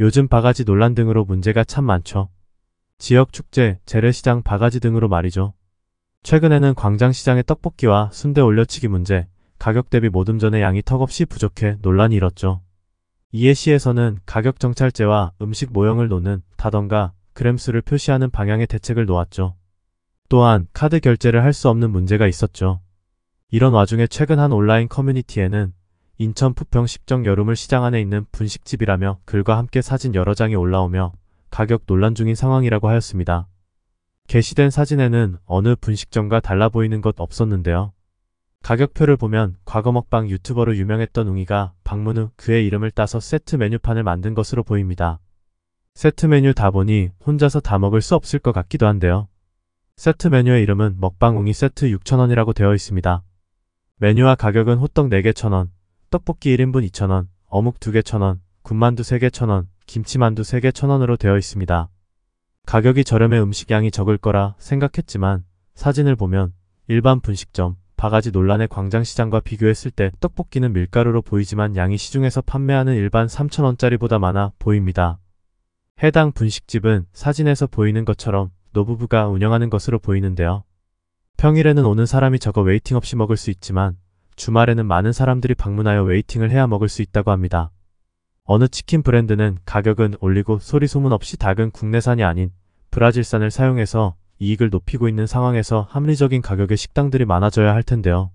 요즘 바가지 논란 등으로 문제가 참 많죠. 지역 축제, 재래시장 바가지 등으로 말이죠. 최근에는 광장시장의 떡볶이와 순대 올려치기 문제, 가격 대비 모듬전의 양이 턱없이 부족해 논란이 일었죠. 이에 시에서는 가격 정찰제와 음식 모형을 놓는 다던가 그램수를 표시하는 방향의 대책을 놓았죠. 또한 카드 결제를 할 수 없는 문제가 있었죠. 이런 와중에 최근 한 온라인 커뮤니티에는 인천 부평 십정 여름을 시장 안에 있는 분식집이라며 글과 함께 사진 여러 장이 올라오며 가격 논란 중인 상황이라고 하였습니다. 게시된 사진에는 어느 분식점과 달라 보이는 것 없었는데요. 가격표를 보면 과거 먹방 유튜버로 유명했던 웅이가 방문 후 그의 이름을 따서 세트 메뉴판을 만든 것으로 보입니다. 세트 메뉴 다 보니 혼자서 다 먹을 수 없을 것 같기도 한데요. 세트 메뉴의 이름은 먹방 웅이 세트 6,000원이라고 되어 있습니다. 메뉴와 가격은 호떡 4개 1,000원, 떡볶이 1인분 2,000원, 어묵 2개 1,000원, 군만두 3개 1,000원, 김치만두 3개 1,000원으로 되어 있습니다. 가격이 저렴해 음식 양이 적을 거라 생각했지만 사진을 보면 일반 분식점, 바가지 논란의 광장시장과 비교했을 때 떡볶이는 밀가루로 보이지만 양이 시중에서 판매하는 일반 3,000원짜리보다 많아 보입니다. 해당 분식집은 사진에서 보이는 것처럼 노부부가 운영하는 것으로 보이는데요. 평일에는 오는 사람이 적어 웨이팅 없이 먹을 수 있지만 주말에는 많은 사람들이 방문하여 웨이팅을 해야 먹을 수 있다고 합니다. 어느 치킨 브랜드는 가격은 올리고 소리 소문 없이 닭은 국내산이 아닌 브라질산을 사용해서 이익을 높이고 있는 상황에서 합리적인 가격의 식당들이 많아져야 할 텐데요.